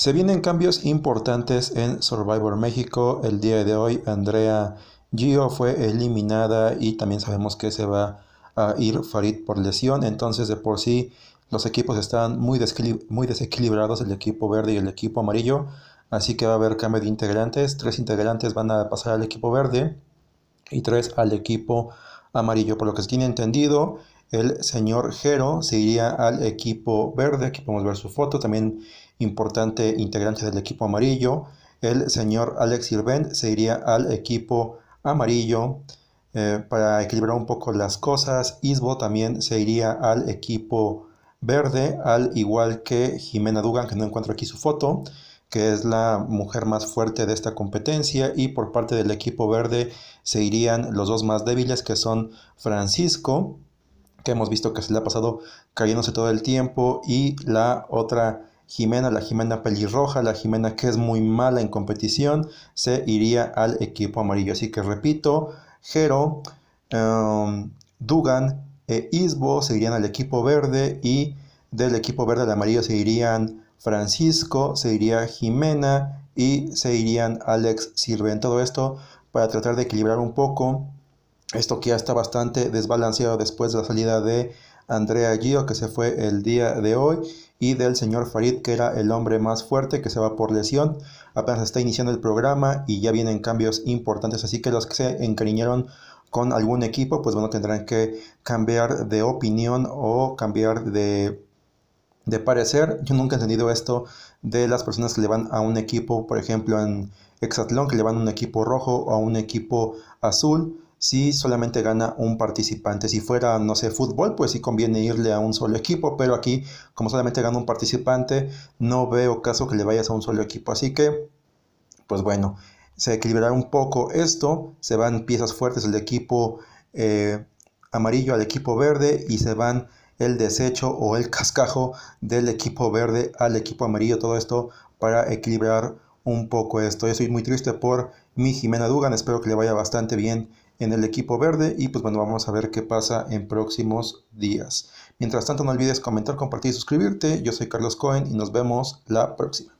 Se vienen cambios importantes en Survivor México. El día de hoy Andrea Gio fue eliminada y también sabemos que se va a ir Farid por lesión. Entonces de por sí los equipos están muy, desequilibrados, el equipo verde y el equipo amarillo. Así que va a haber cambio de integrantes. Tres integrantes van a pasar al equipo verde y tres al equipo amarillo. Por lo que es tiene entendido, el señor Gero se iría al equipo verde, aquí podemos ver su foto, también importante integrante del equipo amarillo. El señor Alex Irvén se iría al equipo amarillo eh, para equilibrar un poco las cosas. Isbo también se iría al equipo verde, al igual que Jimena Dugan, que no encuentro aquí su foto, que es la mujer más fuerte de esta competencia. Y por parte del equipo verde se irían los dos más débiles, que son Francisco que hemos visto que se le ha pasado cayéndose todo el tiempo, y la otra Jimena, la Jimena pelirroja, la Jimena que es muy mala en competición, se iría al equipo amarillo. Así que repito, Jero, em, Dugan e Isbo se irían al equipo verde y del equipo verde al amarillo se irían Francisco, se iría Jimena y se irían Alex Sirven En todo esto, para tratar de equilibrar un poco esto que ya está bastante desbalanceado después de la salida de Andrea Gio, que se fue el día de hoy, y del señor Farid, que era el hombre más fuerte, que se va por lesión. Apenas está iniciando el programa y ya vienen cambios importantes, así que los que se encariñaron con algún equipo, pues bueno, tendrán que cambiar de opinión o cambiar de, parecer. Yo nunca he entendido esto de las personas que le van a un equipo, por ejemplo, en Exatlón, que le van a un equipo rojo o a un equipo azul si solamente gana un participante. Si fuera, no sé, fútbol, pues sí conviene irle a un solo equipo, pero aquí, como solamente gana un participante, no veo caso que le vayas a un solo equipo. Así que, pues bueno, se equilibrará un poco esto, se van piezas fuertes del equipo eh, amarillo al equipo verde y se van el desecho o el cascajo del equipo verde al equipo amarillo, todo esto para equilibrar un poco esto. Yo soy muy triste por mi Jimena Dugan, espero que le vaya bastante bien en el equipo verde y pues bueno, vamos a ver qué pasa en próximos días. Mientras tanto, no olvides comentar, compartir y suscribirte. Yo soy Carlos Cohen y nos vemos la próxima.